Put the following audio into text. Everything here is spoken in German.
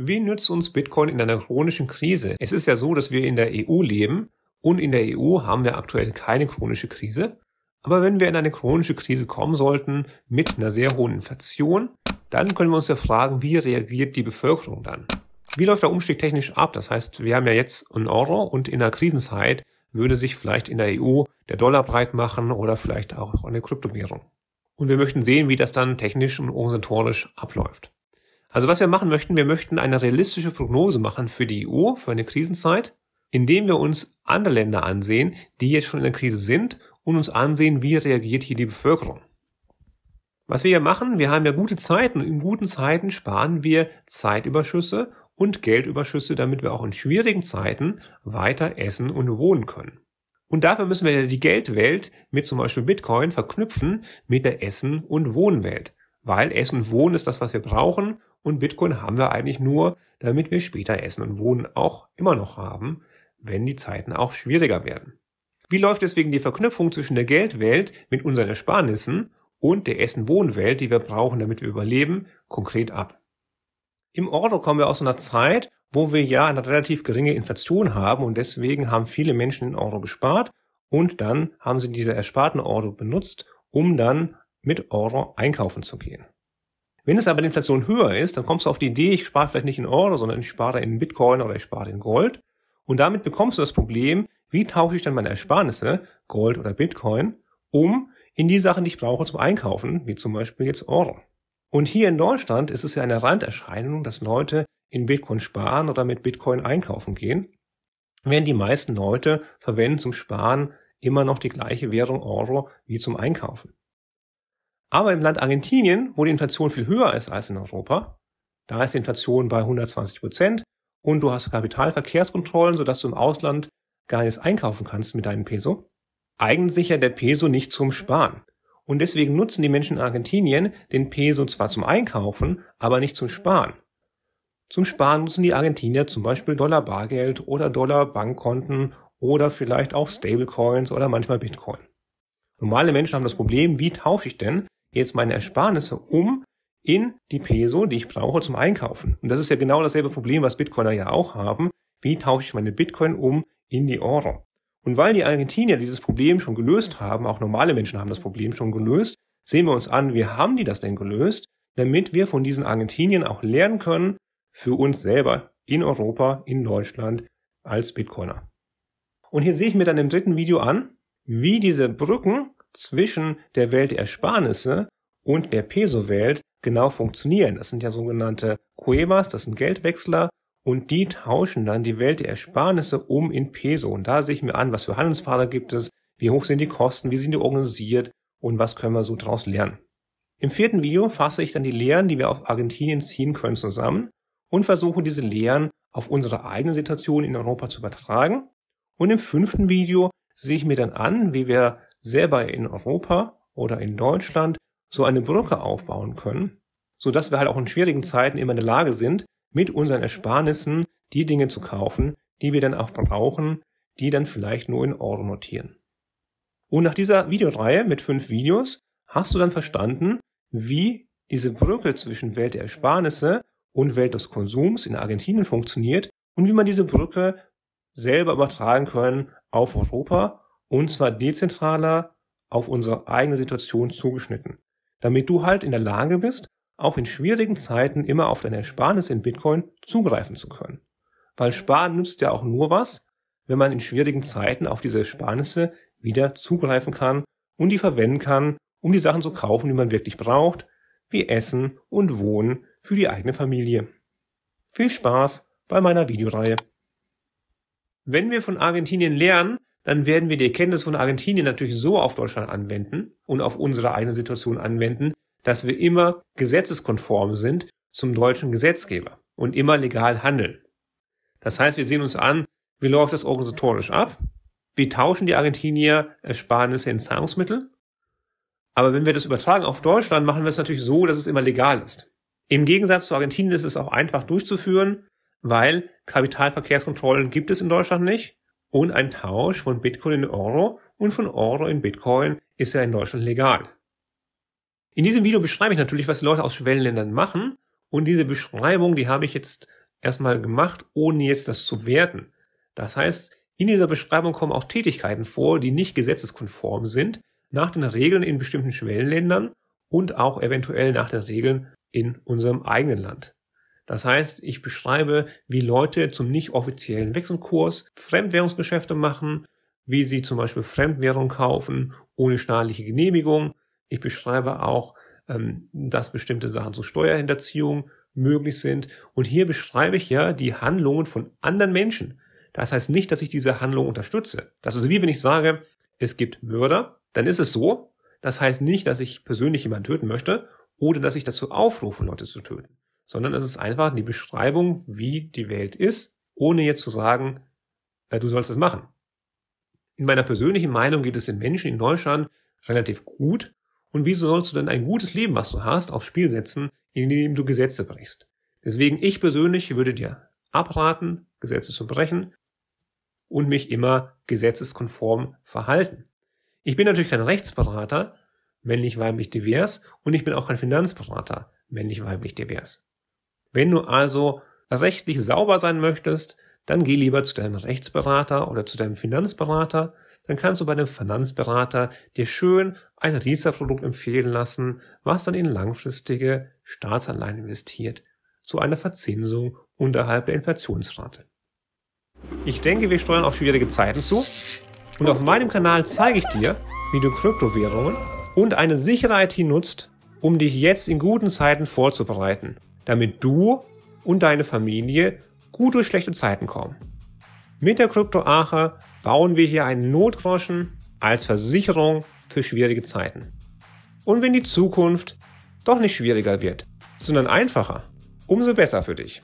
Wie nützt uns Bitcoin in einer chronischen Krise? Es ist ja so, dass wir in der EU leben und in der EU haben wir aktuell keine chronische Krise. Aber wenn wir in eine chronische Krise kommen sollten mit einer sehr hohen Inflation, dann können wir uns ja fragen, wie reagiert die Bevölkerung dann? Wie läuft der Umstieg technisch ab? Das heißt, wir haben ja jetzt einen Euro und in einer Krisenzeit würde sich vielleicht in der EU der Dollar breit machen oder vielleicht auch eine Kryptowährung. Und wir möchten sehen, wie das dann technisch und organisatorisch abläuft. Also was wir machen möchten, wir möchten eine realistische Prognose machen für die EU, für eine Krisenzeit, indem wir uns andere Länder ansehen, die jetzt schon in der Krise sind und uns ansehen, wie reagiert hier die Bevölkerung. Was wir hier machen, wir haben ja gute Zeiten und in guten Zeiten sparen wir Zeitüberschüsse und Geldüberschüsse, damit wir auch in schwierigen Zeiten weiter essen und wohnen können. Und dafür müssen wir die Geldwelt mit zum Beispiel Bitcoin verknüpfen mit der Essen- und Wohnwelt. Weil Essen und Wohnen ist das, was wir brauchen und Bitcoin haben wir eigentlich nur, damit wir später Essen und Wohnen auch immer noch haben, wenn die Zeiten auch schwieriger werden. Wie läuft deswegen die Verknüpfung zwischen der Geldwelt mit unseren Ersparnissen und der essen wohn die wir brauchen, damit wir überleben, konkret ab? Im Ordo kommen wir aus einer Zeit, wo wir ja eine relativ geringe Inflation haben und deswegen haben viele Menschen in Euro gespart und dann haben sie diese ersparten Euro benutzt, um dann mit Euro einkaufen zu gehen. Wenn es aber die Inflation höher ist, dann kommst du auf die Idee, ich spare vielleicht nicht in Euro, sondern ich spare in Bitcoin oder ich spare in Gold. Und damit bekommst du das Problem, wie tausche ich dann meine Ersparnisse, Gold oder Bitcoin, um in die Sachen, die ich brauche zum Einkaufen, wie zum Beispiel jetzt Euro. Und hier in Deutschland ist es ja eine Randerscheinung, dass Leute in Bitcoin sparen oder mit Bitcoin einkaufen gehen, während die meisten Leute verwenden zum Sparen immer noch die gleiche Währung Euro wie zum Einkaufen. Aber im Land Argentinien, wo die Inflation viel höher ist als in Europa, da ist die Inflation bei 120 Prozent und du hast Kapitalverkehrskontrollen, sodass du im Ausland gar nichts einkaufen kannst mit deinem Peso, eignet sich ja der Peso nicht zum Sparen. Und deswegen nutzen die Menschen in Argentinien den Peso zwar zum Einkaufen, aber nicht zum Sparen. Zum Sparen nutzen die Argentinier zum Beispiel Dollar Bargeld oder Dollar Bankkonten oder vielleicht auch Stablecoins oder manchmal Bitcoin. Normale Menschen haben das Problem, wie tausche ich denn jetzt meine Ersparnisse um in die Peso, die ich brauche zum Einkaufen. Und das ist ja genau dasselbe Problem, was Bitcoiner ja auch haben. Wie tausche ich meine Bitcoin um in die Euro? Und weil die Argentinier dieses Problem schon gelöst haben, auch normale Menschen haben das Problem schon gelöst, sehen wir uns an, wie haben die das denn gelöst, damit wir von diesen Argentinien auch lernen können für uns selber in Europa, in Deutschland als Bitcoiner. Und hier sehe ich mir dann im dritten Video an, wie diese Brücken zwischen der Welt der Ersparnisse und der Peso-Welt genau funktionieren. Das sind ja sogenannte Cuevas, das sind Geldwechsler und die tauschen dann die Welt der Ersparnisse um in Peso. Und da sehe ich mir an, was für Handelspartner gibt es, wie hoch sind die Kosten, wie sind die organisiert und was können wir so daraus lernen. Im vierten Video fasse ich dann die Lehren, die wir auf Argentinien ziehen können, zusammen und versuche diese Lehren auf unsere eigene Situation in Europa zu übertragen. Und im fünften Video sehe ich mir dann an, wie wir selber in Europa oder in Deutschland so eine Brücke aufbauen können, so dass wir halt auch in schwierigen Zeiten immer in der Lage sind, mit unseren Ersparnissen die Dinge zu kaufen, die wir dann auch brauchen, die dann vielleicht nur in Euro notieren. Und nach dieser Videoreihe mit fünf Videos hast du dann verstanden, wie diese Brücke zwischen Welt der Ersparnisse und Welt des Konsums in Argentinien funktioniert und wie man diese Brücke selber übertragen können auf Europa und zwar dezentraler auf unsere eigene Situation zugeschnitten. Damit du halt in der Lage bist, auch in schwierigen Zeiten immer auf deine Ersparnis in Bitcoin zugreifen zu können. Weil Sparen nützt ja auch nur was, wenn man in schwierigen Zeiten auf diese Ersparnisse wieder zugreifen kann und die verwenden kann, um die Sachen zu kaufen, die man wirklich braucht, wie Essen und Wohnen für die eigene Familie. Viel Spaß bei meiner Videoreihe. Wenn wir von Argentinien lernen, dann werden wir die Erkenntnis von Argentinien natürlich so auf Deutschland anwenden und auf unsere eigene Situation anwenden, dass wir immer gesetzeskonform sind zum deutschen Gesetzgeber und immer legal handeln. Das heißt, wir sehen uns an, wie läuft das organisatorisch ab? Wie tauschen die Argentinier Ersparnisse in Zahlungsmittel. Aber wenn wir das übertragen auf Deutschland, machen wir es natürlich so, dass es immer legal ist. Im Gegensatz zu Argentinien ist es auch einfach durchzuführen, weil Kapitalverkehrskontrollen gibt es in Deutschland nicht. Und ein Tausch von Bitcoin in Euro und von Euro in Bitcoin ist ja in Deutschland legal. In diesem Video beschreibe ich natürlich, was die Leute aus Schwellenländern machen. Und diese Beschreibung, die habe ich jetzt erstmal gemacht, ohne jetzt das zu werten. Das heißt, in dieser Beschreibung kommen auch Tätigkeiten vor, die nicht gesetzeskonform sind, nach den Regeln in bestimmten Schwellenländern und auch eventuell nach den Regeln in unserem eigenen Land. Das heißt, ich beschreibe, wie Leute zum nicht offiziellen Wechselkurs Fremdwährungsgeschäfte machen, wie sie zum Beispiel Fremdwährung kaufen ohne staatliche Genehmigung. Ich beschreibe auch, ähm, dass bestimmte Sachen zur Steuerhinterziehung möglich sind. Und hier beschreibe ich ja die Handlungen von anderen Menschen. Das heißt nicht, dass ich diese Handlung unterstütze. Das ist wie wenn ich sage, es gibt Mörder, dann ist es so. Das heißt nicht, dass ich persönlich jemanden töten möchte oder dass ich dazu aufrufe, Leute zu töten sondern es ist einfach die Beschreibung, wie die Welt ist, ohne jetzt zu sagen, äh, du sollst es machen. In meiner persönlichen Meinung geht es den Menschen in Deutschland relativ gut. Und wieso sollst du denn ein gutes Leben, was du hast, aufs Spiel setzen, indem du Gesetze brichst? Deswegen, ich persönlich würde dir abraten, Gesetze zu brechen und mich immer gesetzeskonform verhalten. Ich bin natürlich kein Rechtsberater, männlich-weiblich divers, und ich bin auch kein Finanzberater, männlich-weiblich divers. Wenn du also rechtlich sauber sein möchtest, dann geh lieber zu deinem Rechtsberater oder zu deinem Finanzberater. Dann kannst du bei dem Finanzberater dir schön ein Riester-Produkt empfehlen lassen, was dann in langfristige Staatsanleihen investiert, zu einer Verzinsung unterhalb der Inflationsrate. Ich denke, wir steuern auf schwierige Zeiten zu. Und auf meinem Kanal zeige ich dir, wie du Kryptowährungen und eine sichere IT nutzt, um dich jetzt in guten Zeiten vorzubereiten damit du und deine Familie gut durch schlechte Zeiten kommen. Mit der Kryptoache bauen wir hier einen Notgroschen als Versicherung für schwierige Zeiten. Und wenn die Zukunft doch nicht schwieriger wird, sondern einfacher, umso besser für dich.